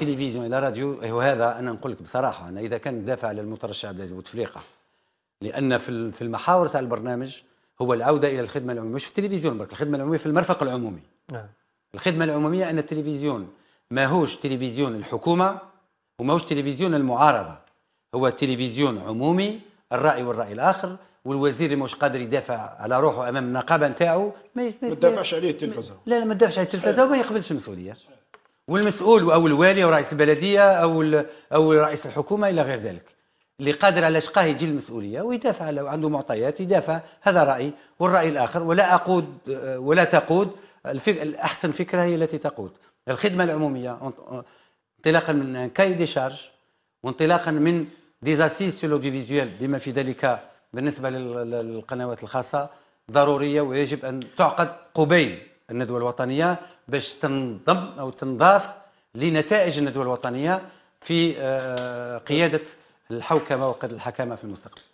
التلفزيون الى راديو وهذا انا نقول لك بصراحه انا اذا كان دافع على المترشح عبد العزيز بوتفليقه لان في في المحاور تاع البرنامج هو العوده الى الخدمه العموميه مش في التلفزيون برك الخدمه العموميه في المرفق العمومي نعم. الخدمه العموميه ان التلفزيون ماهوش تلفزيون الحكومه وماهوش تلفزيون المعارضه هو تلفزيون عمومي الراي والراي الاخر والوزير اللي مش قادر يدافع على روحه امام النقابه نتاعو ما, ما تدافعش عليه التلفزه لا لا ما تدافعش عليه التلفزه وما يقبلش المسؤوليه والمسؤول او الوالي او رئيس البلديه او او رئيس الحكومه الى غير ذلك اللي قادر على شقاه يجي المسؤوليه ويدافع لو عنده معطيات يدافع هذا رايي والراي الاخر ولا اقود ولا تقود الفك... الاحسن فكره هي التي تقود الخدمه العموميه انطلاقا من كاي دي شارج وانطلاقا من ديزاسيس سو لوديفيزيوال بما في ذلك بالنسبه للقنوات الخاصه ضروريه ويجب ان تعقد قبيل الندوه الوطنيه باش تنضم او تنضاف لنتائج الندوه الوطنيه في آه، قياده الحوكمه وقد الحكامه في المستقبل